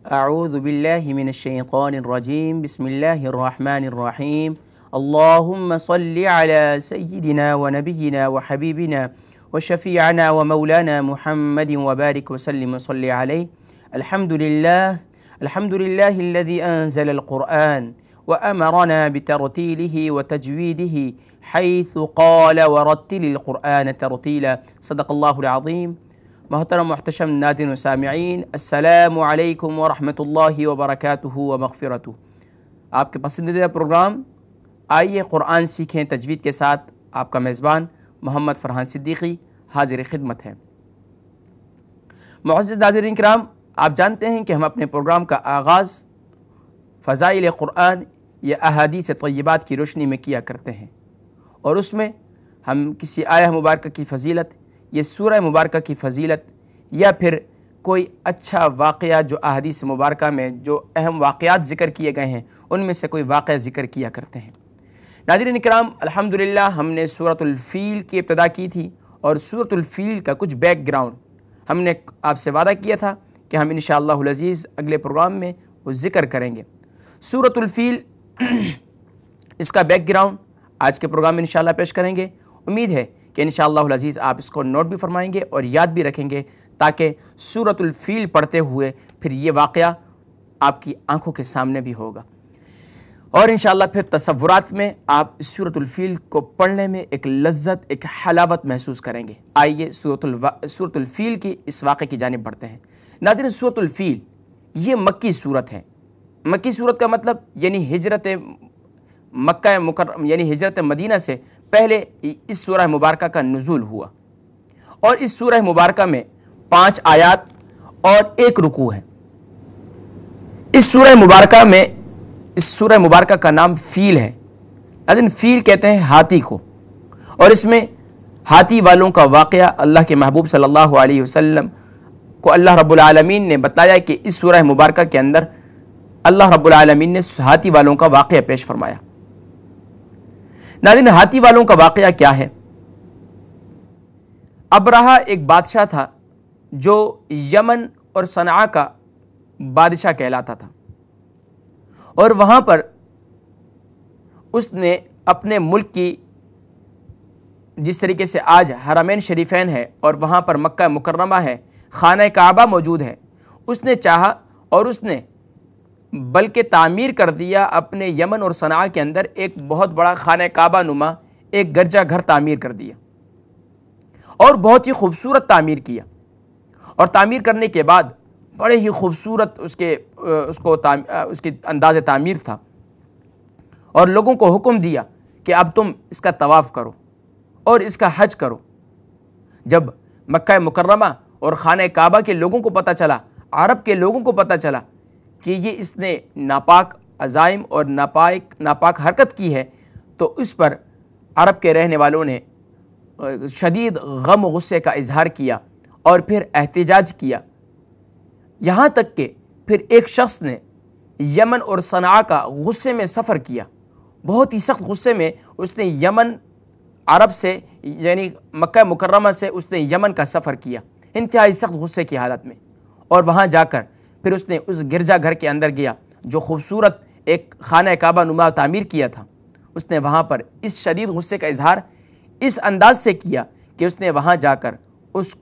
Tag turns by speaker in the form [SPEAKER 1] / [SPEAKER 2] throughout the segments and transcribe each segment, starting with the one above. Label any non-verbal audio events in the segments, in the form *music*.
[SPEAKER 1] أعوذ بالله من الشيطان الرجيم بسم الله الرحمن الرحيم
[SPEAKER 2] اللهم صل على سيدنا ونبينا وحبيبنا وشفيعنا ومولانا محمد وبارك وسلم وصل عليه الحمد لله
[SPEAKER 1] الحمد لله الذي أنزل القرآن وأمرنا بترتيله وتجويده حيث قال ورتل القرآن ترتيلا صدق الله العظيم मोहतरम महतशम नादिन सामीन असलकम वरहि वबरक व मगफ़रत आपके पसंदीदा प्रोग्राम आइए क़ुरान सीखें तजवीद के साथ आपका मेज़बान मोहम्मद फ़रहान सिद्दीकी हाजिर खिदमत है महजद नाजरन कराम आप जानते हैं कि हम अपने प्रोग्राम का आगाज़ फ़ज़ाइल क़ुरान या अहदी से तयबात की रोशनी में किया करते हैं और उसमें हम किसी आया मुबारक की फजीलत ये सूर मुबारक की फजीलत या फिर कोई अच्छा वाक़ जो अहदीस मुबारक में जो अहम वाक़ात ज़िक्र किए गए हैं उनमें से कोई वाक़ ज़िक्र किया करते हैं नादिन कराम अलहमदिल्ला हमने सूरतफ़ील की इब्तदा की थी और सूरतफ़ील का कुछ बैकग्राउंड हमने आपसे वादा किया था कि हम इन शज़ीज़ अगले प्रोग्राम में वो ज़िक्र करेंगे सूरतफ़ील *clears throat* इसका बैकग्राउंड आज के प्रोग्राम में इन पेश करेंगे उम्मीद है इन शजीज आप इसको नोट भी फरमाएंगे और याद भी रखेंगे ताकि सूरतुल्फ़ील पढ़ते हुए फिर ये वाक़ आपकी आंखों के सामने भी होगा और इन फिर तस्वुरात में आप सूरतुल्फ़ील को पढ़ने में एक लज्जत एक हलावत महसूस करेंगे आइए सूरतुल्फ़ील की इस वाक़े की जानब बढ़ते हैं नादिन सूरतुल्फ़ील ये मक्की सूरत है मक्की सूरत का मतलब यानी हिजरत मक्का मुकर यानी हिजरत मदीना से पहले इस सूरह मुबारक का नज़ुल हुआ और इस सूरह मुबारक में पांच आयात और एक रुकू है इस सूरह मुबारक में इस सूरह मुबारक का नाम फील है अदिन फील कहते हैं हाथी को और इसमें हाथी वालों का वाक़ अल्लाह के महबूब सल्लल्लाहु अलैहि वसल्लम को अल्लाह रब्बुल आलमीन ने बताया कि इस सूरह मुबारक के अंदर अल्लाह रब्बुल आलमीन ने हाथी वालों का वाक़ पेश फरमाया नादिन हाथी वालों का वाक़ क्या है रहा एक बादशाह था जो यमन और सना का बादशाह कहलाता था और वहाँ पर उसने अपने मुल्क की जिस तरीके से आज हरामैन शरीफैन है और वहाँ पर मक्का मुकरमा है खाना काबा मौजूद है उसने चाहा और उसने बल्कि तामीर कर दिया अपने यमन और सना के अंदर एक बहुत बड़ा खान काबा नुमा एक गर्जा घर तामीर कर दिया और बहुत ही खूबसूरत तामीर किया और तामीर करने के बाद बड़े ही खूबसूरत उसके उसको उसके अंदाज तामीर था और लोगों को हुक्म दिया कि अब तुम इसका तवाफ़ करो और इसका हज करो जब मक्का मुकर्रमा और ख़ान काबा के लोगों को पता चला अरब के लोगों को पता चला कि ये इसने नापाक अजाइम और नापाक नापाक हरकत की है तो उस पर अरब के रहने वालों ने शदीद गम गुस्से का इजहार किया और फिर एहतजाज किया यहाँ तक कि फिर एक शख्स ने यमन और सना का गुस्से में सफ़र किया बहुत ही सख्त गुस्से में उसने यमन अरब से यानी मक्का मुकरमा से उसने यमन का सफ़र किया इंतहाई सख्त गुस्से की हालत में और वहाँ जाकर फिर उसने उस गिरजा घर के अंदर गया जो खूबसूरत एक खाना काबा नुमा तामीर किया था उसने वहाँ पर इस शदीद गुस्से का इजहार इस अंदाज से किया कि उसने वहाँ जाकर उस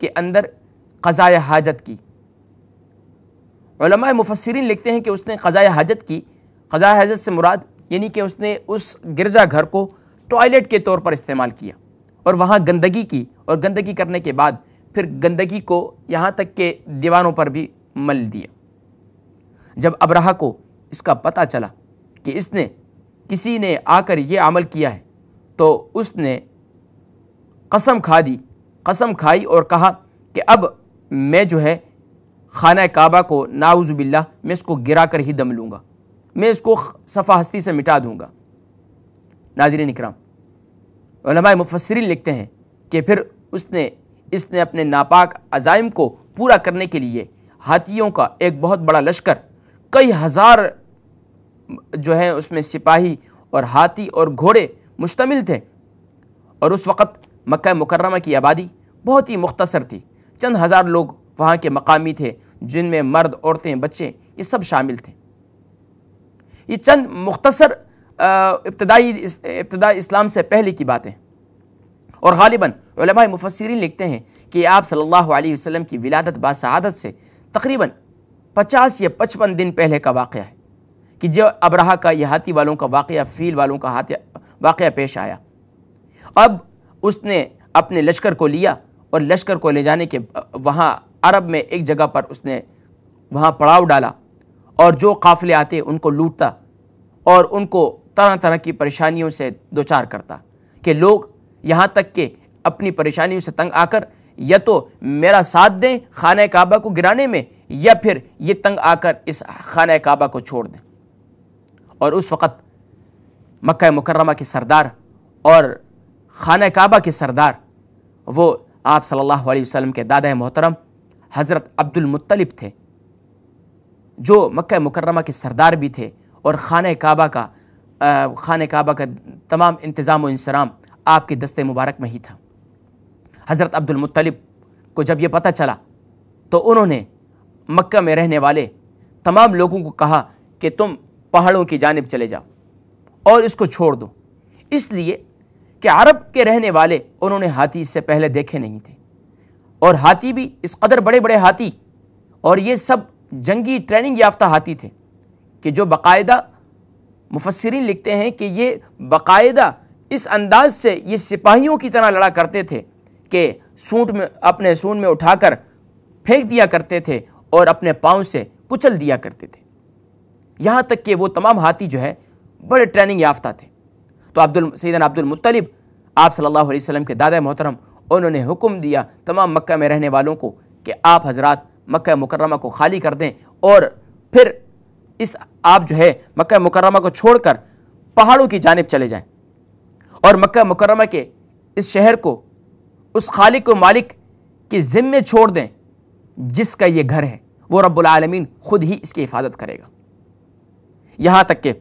[SPEAKER 1] के अंदर क़ज़ाय हाजत की मुफसरिन लिखते हैं कि उसने क़ज़ाय हाजत की क़ज़ाय हाजत से मुराद यानी कि उसने उस गिरजा घर को टॉयलेट के तौर पर इस्तेमाल किया और वहाँ गंदगी की और गंदगी करने के बाद फिर गंदगी को यहाँ तक के दीवानों पर भी मल दिया जब अब्राहा को इसका पता चला कि इसने किसी ने आकर ये अमल किया है तो उसने कसम खा दी कसम खाई और कहा कि अब मैं जो है खाना काबा को बिल्ला मैं इसको गिरा कर ही दम लूँगा मैं इसको सफ़ा हस्ती से मिटा दूँगा नादिर निकराम मुफसरिन लिखते हैं कि फिर उसने इसने अपने नापाक अज़ाइम को पूरा करने के लिए हाथियों का एक बहुत बड़ा लश्कर कई हज़ार जो है उसमें सिपाही और हाथी और घोड़े मुश्तमिल थे और उस वक़्त मक् मुकरमा की आबादी बहुत ही मुख्तसर थी चंद हज़ार लोग वहाँ के मकामी थे जिनमें मर्द औरतें बच्चे ये सब शामिल थे ये चंद मुख्तसर इब्तदाई इब्तदा इस्लाम से पहले की बातें और गालिबा मुफसरिन लिखते हैं कि आप सल्लल्लाहु अलैहि वसल्लम की विलादत बासआदत से तकरीबन पचास या पचपन दिन पहले का वाक़ है कि जो अब्रहा का यहाती हाथी वालों का वाक़ फील वालों का हाथ वाक़ पेश आया अब उसने अपने लश्कर को लिया और लश्कर को ले जाने के वहाँ अरब में एक जगह पर उसने वहाँ पड़ाव डाला और जो काफ़िले आते उनको लूटता और उनको तरह तरह की परेशानियों से दो चार करता कि लोग यहाँ तक के अपनी परेशानियों से तंग आकर या तो मेरा साथ दें खान काबा को गिराने में या फिर ये तंग आकर इस खान काबा को छोड़ दें और उस वक़्त मक् मुकरमा के सरदार और खान काबा के सरदार वो आप सल्लल्लाहु अलैहि वसल्लम के दादा मोहतरम हज़रत अब्दुलमतलब थे जो मक् मुकरमा के सरदार भी थे और खान काबा का खान काबा का तमाम इंतज़ाम इंसराम आपके दस्ते मुबारक में ही था हज़रत अब्दुलमतलब को जब ये पता चला तो उन्होंने मक्का में रहने वाले तमाम लोगों को कहा कि तुम पहाड़ों की जानब चले जाओ और इसको छोड़ दो इसलिए कि अरब के रहने वाले उन्होंने हाथी इससे पहले देखे नहीं थे और हाथी भी इस कदर बड़े बड़े हाथी और ये सब जंगी ट्रेनिंग याफ्ता हाथी थे कि जो बाकायदा मुफसरिन लिखते हैं कि ये बाकायदा इस अंदाज से ये सिपाहियों की तरह लड़ा करते थे के सूट में अपने सून में उठाकर फेंक दिया करते थे और अपने पाँव से कुचल दिया करते थे यहाँ तक कि वो तमाम हाथी जो है बड़े ट्रेनिंग याफ्ता थे तो अब्दुल सैदन अब्दुल मुतलिब आप सल्लल्लाहु अलैहि वसल्लम के दादा मोहतरम उन्होंने हुक्म दिया तमाम मक्का में रहने वालों को कि आप हजरत मक्का मुकर्रमा को खाली कर दें और फिर इस आप जो है मक्का मुकर्रमा को छोड़कर पहाड़ों की जानब चले जाएं और मक्का मुकर्रमा के इस शहर को उस खालिक को मालिक के ज़िम्मे छोड़ दें जिसका ये घर है वो रब्लमीन ख़ुद ही इसकी हिफाजत करेगा यहाँ तक के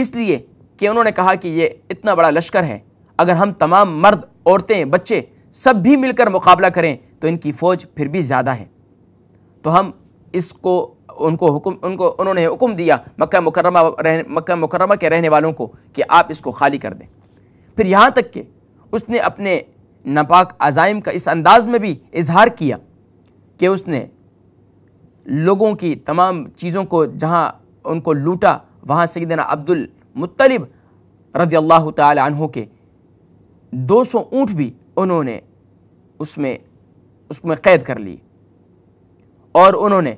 [SPEAKER 1] इसलिए कि उन्होंने कहा कि ये इतना बड़ा लश्कर है अगर हम तमाम मर्द औरतें बच्चे सब भी मिलकर मुकाबला करें तो इनकी फ़ौज फिर भी ज़्यादा है तो हम इसको उनको हुक्म उनको उन्होंने हुक्म दिया मक्का मुकरमा रह मक्का मुकरमा के रहने वालों को कि आप इसको खाली कर दें फिर यहाँ तक कि उसने अपने नापाक अजाइम का इस अंदाज में भी इजहार किया कि उसने लोगों की तमाम चीज़ों को जहाँ उनको लूटा वहाँ देना अब्दुल मुत्तलिब रदी अल्लाह तहों के 200 ऊँट भी उन्होंने उसमें उसमें कैद कर लिए और उन्होंने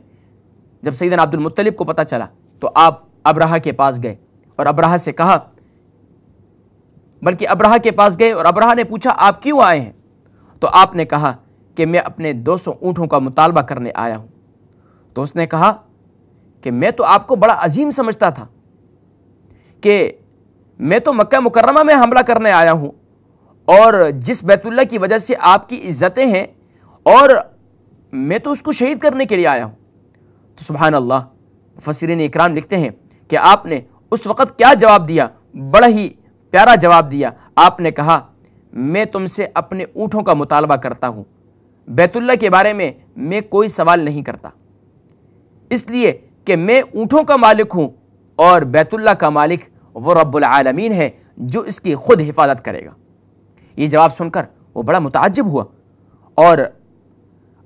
[SPEAKER 1] जब सैदना अब्दुल मुत्तलिब को पता चला तो आप अबराहा के पास गए और अबराहा से कहा बल्कि अबराह के पास गए और अबराह ने पूछा आप क्यों आए हैं तो आपने कहा कि मैं अपने 200 ऊँटों का मुतालबा करने आया हूँ तो उसने कहा कि मैं तो आपको बड़ा अजीम समझता था कि मैं तो मक्का मुकरमा में हमला करने आया हूँ और जिस बैतुल्ला की वजह से आपकी इज्जतें हैं और मैं तो उसको शहीद करने के लिए आया हूँ तो सुबहान अल्लाह फसरीन इकराम लिखते हैं कि आपने उस वक़्त क्या जवाब दिया बड़ा ही प्यारा जवाब दिया आपने कहा मैं तुमसे अपने ऊँटों का मुतालबा करता हूँ बैतुल्ला के बारे में मैं कोई सवाल नहीं करता इसलिए कि मैं ऊँटों का मालिक हूँ और बैतुल्ला का मालिक वो रब्बुलमीन है जो इसकी खुद हिफाजत करेगा ये जवाब सुनकर वो बड़ा मुतजब हुआ और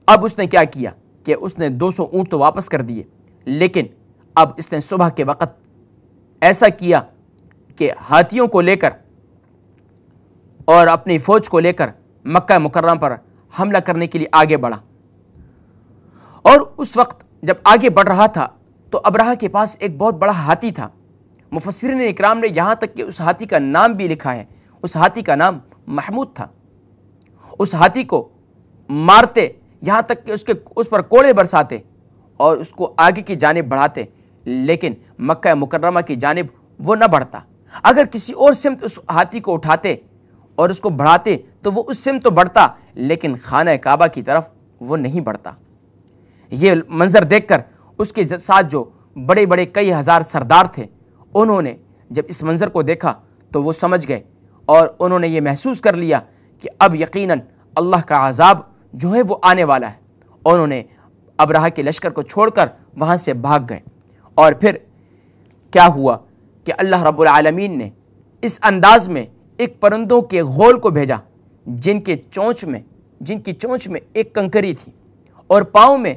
[SPEAKER 1] अब उसने क्या किया कि उसने 200 सौ ऊँट तो वापस कर दिए लेकिन अब इसने सुबह के वक़्त ऐसा किया के हाथियों को लेकर और अपनी फौज को लेकर मक्का मुकर्रम पर हमला करने के लिए आगे बढ़ा और उस वक्त जब आगे बढ़ रहा था तो अब्रह के पास एक बहुत बड़ा हाथी था मुफसरन इकराम ने यहाँ तक कि उस हाथी का नाम भी लिखा है उस हाथी का नाम महमूद था उस हाथी को मारते यहाँ तक कि उसके उस पर कोड़े बरसाते और उसको आगे की जानब बढ़ाते लेकिन मक्का मुकर्रमा की जानब वो न बढ़ता अगर किसी और सिमत उस हाथी को उठाते और उसको बढ़ाते तो वो उस सिमत तो बढ़ता लेकिन खाना काबा की तरफ वो नहीं बढ़ता ये मंज़र देखकर उसके साथ जो बड़े बड़े कई हज़ार सरदार थे उन्होंने जब इस मंज़र को देखा तो वो समझ गए और उन्होंने ये महसूस कर लिया कि अब यकीन अल्लाह का आज़ाब जो है वो आने वाला है उन्होंने अबराह के लश्कर को छोड़कर वहाँ से भाग गए और फिर क्या हुआ कि अल्लाह रब्बुल रबालमीन ने इस अंदाज में एक परंदों के गोल को भेजा जिनके चोंच में जिनकी चोंच में एक कंकरी थी और पाँव में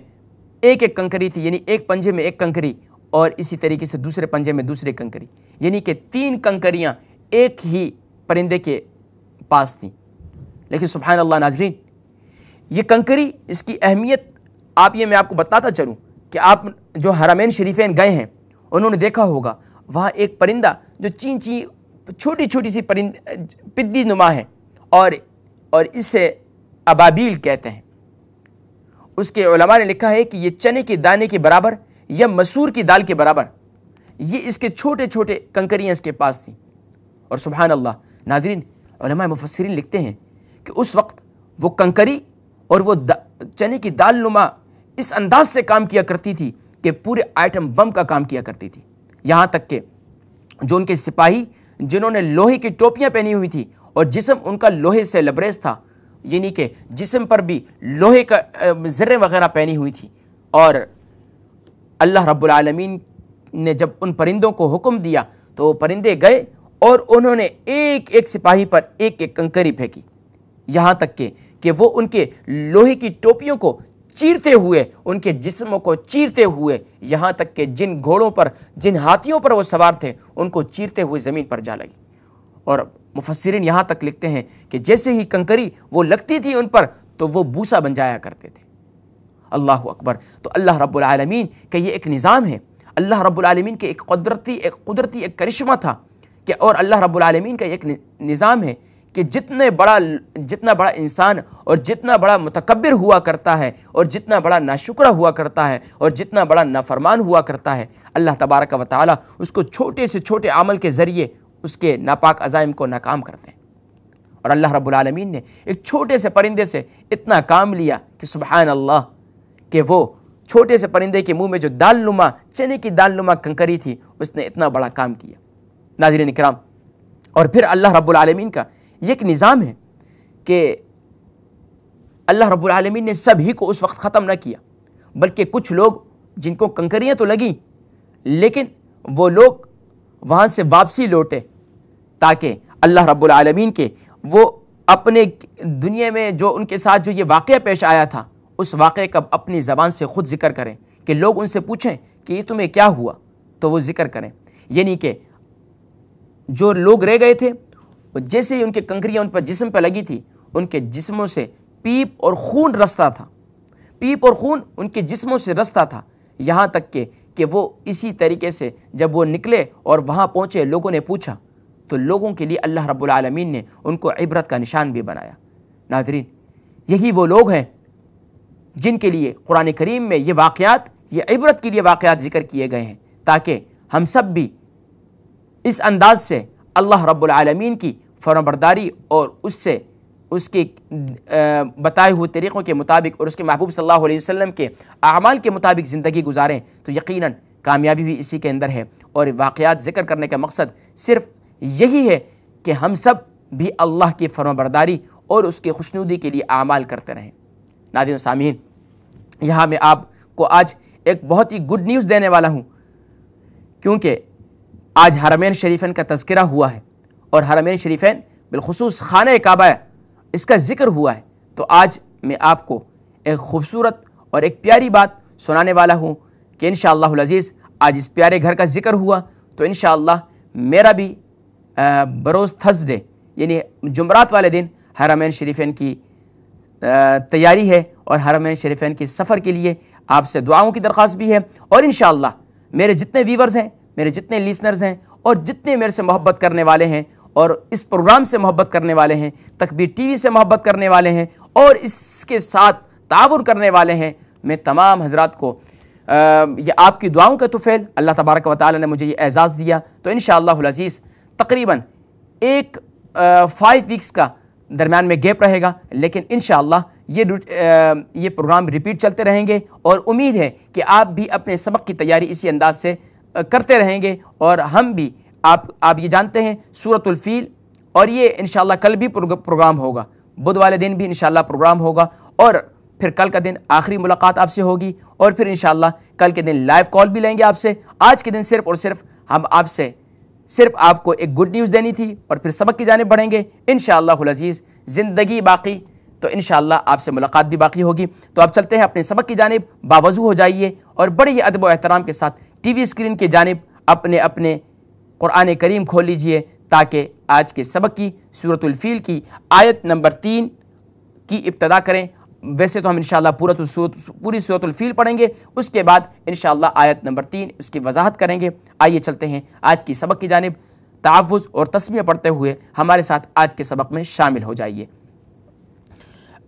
[SPEAKER 1] एक एक कंकरी थी यानी एक पंजे में एक कंकरी और इसी तरीके से दूसरे पंजे में दूसरी कंकरी यानी कि तीन कंकरियाँ एक ही परिंदे के पास थी लेकिन सुबहान अल्लाह नाजरीन ये कंकरी इसकी अहमियत आप ये मैं आपको बताता चलूँ कि आप जो हरामेन शरीफें गए हैं उन्होंने देखा होगा वहाँ एक परिंदा जो चीं ची छोटी छोटी सी परिंद पिद्दी नुमा है और और इसे अबाबील कहते हैं उसके उलमा ने लिखा है कि ये चने के दाने के बराबर या मसूर की दाल के बराबर ये इसके छोटे छोटे कंकरियाँ इसके पास थी और सुबहान अल्लाह नादरीन मुफसरीन लिखते हैं कि उस वक्त वो कंकरी और वो चने की दाल नुमा इस अंदाज से काम किया करती थी कि पूरे आइटम बम का काम किया करती थी यहाँ तक के जो उनके सिपाही जिन्होंने लोहे की टोपियाँ पहनी हुई थी और जिसम उनका लोहे से लबरेज था यानी कि जिसम पर भी लोहे का जर्रे वगैरह पहनी हुई थी और अल्लाह रब्बुल ने जब उन परिंदों को हुक्म दिया तो वो परिंदे गए और उन्होंने एक एक सिपाही पर एक एक कंकरी फेंकी यहाँ तक के कि वो उनके लोहे की टोपियों को चीरते हुए उनके जिस्म को चीरते हुए यहाँ तक कि जिन घोड़ों पर जिन हाथियों पर वो सवार थे उनको चीरते हुए ज़मीन पर जा लगी और मुफसरिन यहाँ तक लिखते हैं कि जैसे ही कंकरी वो लगती थी उन पर तो वो भूसा बन जाया करते थे अल्लाह अकबर तो अल्लाह रब्लमीन का ये एक निज़ाम है अल्लाह रब्लमीन के एक कुदरती एक कुदरती एक करिश्मा था कि और अल्लाह रब्लमीन का एक निज़ाम है कि जितने बड़ा जितना बड़ा इंसान और जितना बड़ा मतकबर हुआ करता है और जितना बड़ा नाशुक्रा हुआ करता है और जितना बड़ा नाफरमान हुआ करता है अल्लाह तबारक व ताली उसको छोटे से छोटे अमल के ज़रिए उसके नापाक अजाइम को नाकाम करते हैं और अल्लाह रबालमीन ने एक छोटे से परिंदे से इतना काम लिया कि सुबहान अल्लाह के वो छोटे से परिंदे के मुंह में जो दाल नुमा चने की दाल नुमा कंकरी थी उसने इतना बड़ा काम किया नाजरन कराम और फिर अल्लाह रबालमीन का ये एक निज़ाम है कि अल्लाह रब्बुल रबालमीन ने सभी को उस वक्त ख़त्म ना किया बल्कि कुछ लोग जिनको कंकरियाँ तो लगीं लेकिन वो लोग वहाँ से वापसी लौटे ताकि अल्लाह रब्बुल रबालमीन के वो अपने दुनिया में जो उनके साथ जो ये वाक़ पेश आया था उस वाक़े का अपनी ज़बान से ख़ुद ज़िक्र करें कि लोग उनसे पूछें कि ये तुम्हें क्या हुआ तो वो ज़िक्र करें यानी कि जो लोग रह गए थे और जैसे ही उनके कंकरियाँ उन पर जिसम पर लगी थी उनके जिसमों से पीप और खून रस्ता था पीप और खून उनके जिसमों से रस्ता था यहाँ तक के कि वो इसी तरीके से जब वो निकले और वहाँ पहुँचे लोगों ने पूछा तो लोगों के लिए अल्लाह रब्बुल रबालमीन ने उनको इबरत का निशान भी बनाया नादरीन यही वो लोग हैं जिनके लिए कुरान करीम में ये वाक़ात ये इबरत के लिए वाक़ात जिक्र किए गए हैं ताकि हम सब भी इस अंदाज से अल्लाह रब्बुल रबालमीन की फरमबरदारी और उससे उसके बताए हुए तरीक़ों के मुताबिक और उसके महबूब सल्लल्लाहु अलैहि वसल्लम के अमाल के मुताबिक ज़िंदगी गुजारें तो यकीनन कामयाबी भी इसी के अंदर है और वाक़ात ज़िक्र करने का मकसद सिर्फ यही है कि हम सब भी अल्लाह की फरमबरदारी और उसकी खुशनुदी के लिए अमाल करते रहें नादिन सामीन यहाँ मैं आपको आज एक बहुत ही गुड न्यूज़ देने वाला हूँ क्योंकि आज हरमैन शरीफन का तस्करा हुआ है और हरमैन शरीफन बिलखसूस खान काबा इसका ज़िक्र हुआ है तो आज मैं आपको एक खूबसूरत और एक प्यारी बात सुनाने वाला हूँ कि इन शज़ीज़ आज इस प्यारे घर का जिक्र हुआ तो इन मेरा भी बरोज़ थर्सडे यानी जुमरात वाले दिन हरमैन शरीफन की तैयारी है और हरमैन शरीफन के सफ़र के लिए आपसे दुआओं की दरख्वास्त भी है और इन मेरे जितने वीवर्स हैं मेरे जितने लिसनर्स हैं और जितने मेरे से मोहब्बत करने वाले हैं और इस प्रोग्राम से मोहब्बत करने वाले हैं तकबीर टीवी से मोहब्बत करने वाले हैं और इसके साथ तावर करने वाले हैं मैं तमाम हजरात को आ, ये आपकी दुआओं का तुफैल अल्लाह तबारक वाली ने मुझे ये एज़ाज़ दिया तो इन शज़ीज़ तकरीबन एक फाइव वीक्स का दरमियान में गैप रहेगा लेकिन इन ये ये प्रोग्राम रिपीट चलते रहेंगे और उम्मीद है कि आप भी अपने सबक की तैयारी इसी अंदाज से करते रहेंगे और हम भी आप आप ये जानते हैं सूरतुल्फ़ील और ये इन कल भी प्रोग्राम होगा बुध वाले दिन भी इन प्रोग्राम होगा और फिर कल का दिन आखिरी मुलाकात आपसे होगी और फिर इन कल के दिन लाइव कॉल भी लेंगे आपसे आज के दिन सिर्फ और सिर्फ हम आपसे सिर्फ आपको एक गुड न्यूज़ देनी थी और फिर सबक की जानब बढ़ेंगे इन शज़ीज़ ज़िंदगी बाकी तो इन आपसे मुलाकात भी बाकी होगी तो आप चलते हैं अपने सबक की जानब बावजू हो जाइए और बड़े ही अदब एहतराम के साथ टीवी स्क्रीन की जानब अपने अपने क़ुरान करीम खोल लीजिए ताकि आज के सबक की सूरतफ़ील की आयत नंबर तीन की इब्तदा करें वैसे तो हम इन पूरा तो पूरी सूरतफ़ील पढ़ेंगे उसके बाद इन आयत नंबर तीन उसकी वजाहत करेंगे आइए चलते हैं आज की सबक की जानब तहफ़ और तस्वीर पढ़ते हुए हमारे साथ आज के सबक में शामिल हो जाइए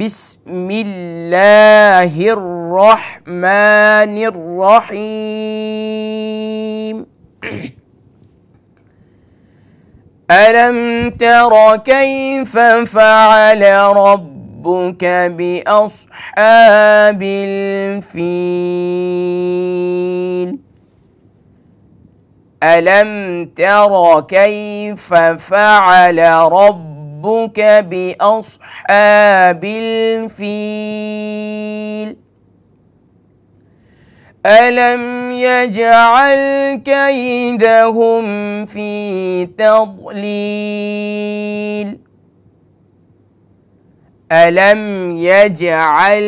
[SPEAKER 2] بسم الله الرحمن الرحيم *clears throat* ألم تر كيف فعل ربك بأصحاب الفيل ألم تر كيف فعل ربك ربك بأصحاب الفيل ألم يجعل كيدهم في تضليل ألم يجعل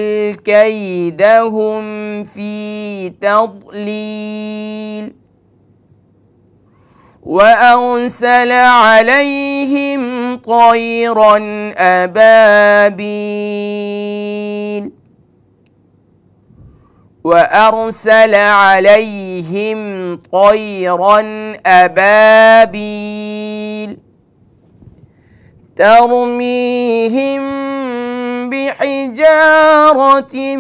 [SPEAKER 2] كيدهم في تضليل وأرسل عليهم طيرا أبابيل وأرسل عليهم طيرا أبابيل ترميهم بحجارة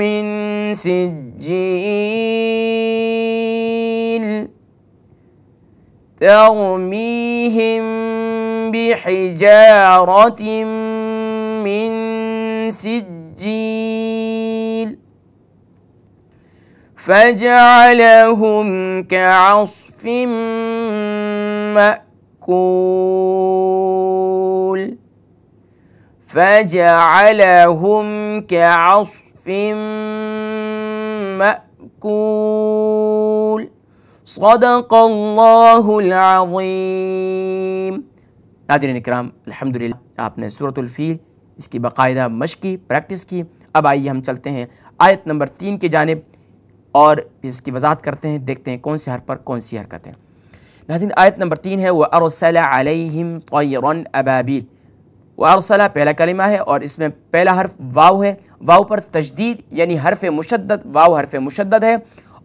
[SPEAKER 2] من سجيل ترميهم بحجارة من سجيل فجعلهم كعصف مأكول فجعلهم كعصف مأكول العظيم
[SPEAKER 1] नादिन कराम अलहमदिल्ला आपने सूरतफ़ील इसकी बाकायदा मश्क़ की प्रैक्टिस की अब आइए हम चलते हैं आयत नंबर तीन की जानब और इसकी वजाहत करते हैं देखते हैं कौन से हर पर कौन सी हरकतें नादिन आयत नंबर तीन है वह अरसलम तयरन अबाबिल वह पहला कलिमा है और इसमें पहला हर्फ वाव है वाव पर तजदीद यानी हरफ मुशद वाव हरफ मुशद है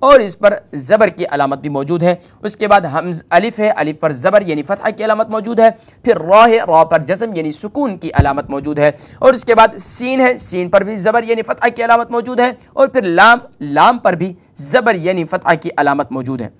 [SPEAKER 1] और इस पर ज़बर की अलामत भी मौजूद है उसके बाद हमज अलिफ है अलिफ पर ज़बर यानी फ़तह की अलामत मौजूद है फिर रॉ है रॉ पर जज़म यानी सुकून की अलामत मौजूद है और उसके बाद सीन है सीन पर भी ज़बर यानी फ़तह की अलामत मौजूद है और फिर लाम लाम पर भी ज़बर यानी फ़तह की अलामत मौजूद है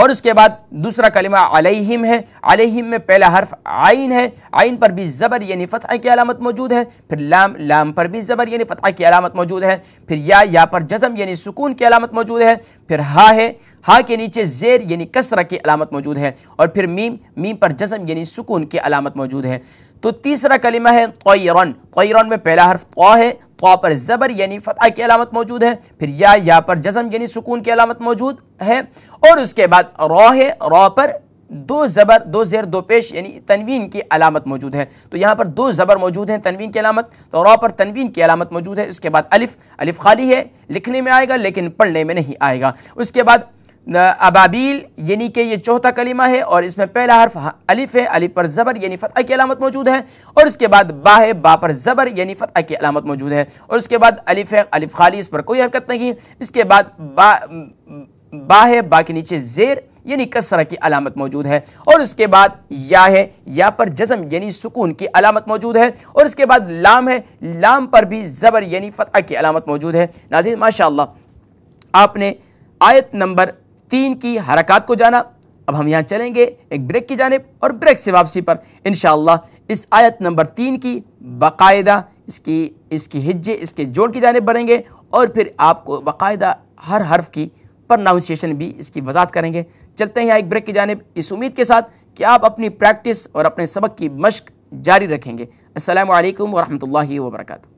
[SPEAKER 1] और उसके बाद दूसरा कलिमा अलहिम है अलहिम में पहला हर्फ आइन है आइन पर भी ज़बर यानी फ़तह की अलामत मौजूद है फिर लाम लाम पर भी ज़बर यानी फ़तह की अलामत मौजूद है फिर या या पर जज़म यानी सुकून की अलामत मौजूद है फिर हा है हा के नीचे जेर यानी कसरा की अलामत मौजूद है और फिर मीम मीम पर जज़म यानी सुकून की अलामत मौजूद है तो तीसरा कलिमा है तोयरन तोयरन में पहला हर्फ तो है तो पर ज़बर यानी फ़तह की अलामत मौजूद है फिर या या पर जज़म यानी सुकून की अलामत मौजूद है और उसके बाद रॉ है रॉ पर दो ज़बर दो ज़ेर दो पेश यानी तनवीन की अलामत मौजूद है तो यहाँ पर दो ज़बर मौजूद हैं तनवीन की अलामत तो रॉ पर तनवीन की अलामत मौजूद है उसके बाद अलिफ अलिफ खाली है लिखने में आएगा लेकिन पढ़ने में नहीं आएगा उसके बाद अबाबील यानी कि यह चौथा कलीमा है और इसमें पहला हर्फ अलिफ है अलिफ पर ज़बर यानी फ़तह की अलामत मौजूद है और उसके बाद बा है बा पर ज़बर यानी फ़तह की अलामत मौजूद है और उसके बाद अलिफ है अलिफ खाली इस पर कोई हरकत नहीं इसके बाद बा बा है बा के नीचे जेर यानी कसरा की अलामत मौजूद है और उसके बाद या है या पर जज़म यानी सुकून की अलामत मौजूद है और उसके बाद लाम है लाम पर भी ज़बर यानी फ़तह की अलामत मौजूद है नादिन माशा आपने आयत नंबर तीन की हरकत को जाना अब हम यहाँ चलेंगे एक ब्रेक की जानब और ब्रेक से वापसी पर इन इस आयत नंबर तीन की बाकायदा इसकी इसकी हिज्जे इसके जोड़ की जानब बढ़ेंगे और फिर आपको बाकायदा हर हर्फ की प्रनाउंसिएशन भी इसकी वजात करेंगे चलते हैं यहाँ एक ब्रेक की जानब इस उम्मीद के साथ कि आप अपनी प्रैक्टिस और अपने सबक की मश्क जारी रखेंगे असल वरहमल वर्का